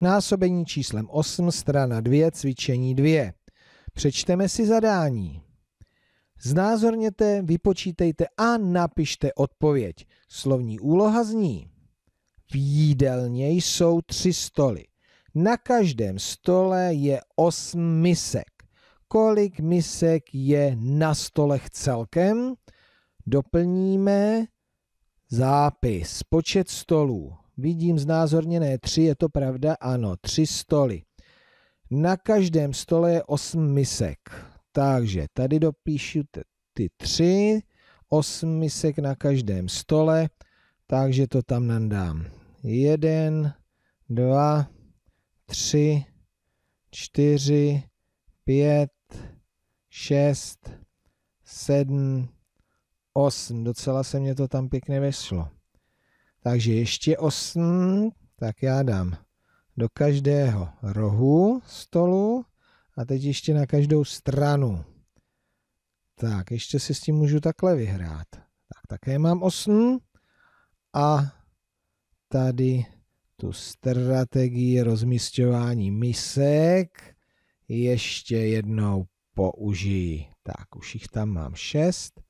Násobení číslem 8, strana 2, cvičení 2. Přečteme si zadání. Znázorněte, vypočítejte a napište odpověď. Slovní úloha zní. V jídelně jsou tři stoly. Na každém stole je osm misek. Kolik misek je na stolech celkem? Doplníme zápis, počet stolů. Vidím znázorněné tři, je to pravda? Ano, tři stoly. Na každém stole je osm misek. Takže tady dopíšu ty tři, osm misek na každém stole, takže to tam nandám. Jeden, dva, tři, čtyři, pět, šest, sedm, osm. Docela se mě to tam pěkně vešlo. Takže ještě 8, tak já dám do každého rohu stolu a teď ještě na každou stranu. Tak, ještě si s tím můžu takhle vyhrát. Tak, také mám 8 a tady tu strategii rozmístěvání misek ještě jednou použiji. Tak, už jich tam mám 6,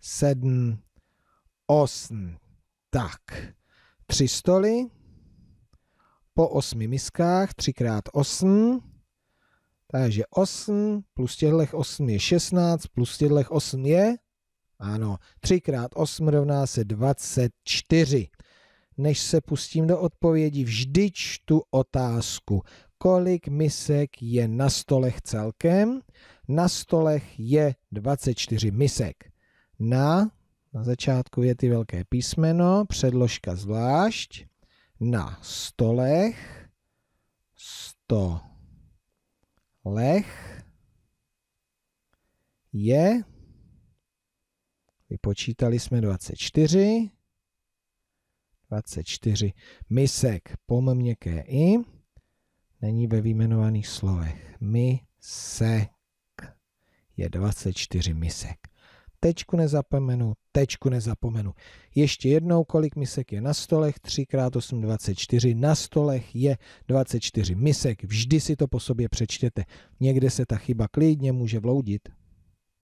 7, 8. Tak, tři stoly po osmi miskách, třikrát osm, takže 8 plus těchto 8 je 16, plus těchto 8 je, ano, 3 x 8 rovná se 24. Než se pustím do odpovědi, vždy čtu otázku, kolik misek je na stolech celkem. Na stolech je 24 misek. Na na začátku je ty velké písmeno, předložka zvlášť, na stolech, sto lech je, vypočítali jsme 24, 24 misek, pom měkké i, není ve výjmenovaných slovech. Misek je 24 misek tečku nezapomenu, tečku nezapomenu. Ještě jednou, kolik misek je na stolech, 3x8, 24, na stolech je 24 misek, vždy si to po sobě přečtěte. Někde se ta chyba klidně může vloudit.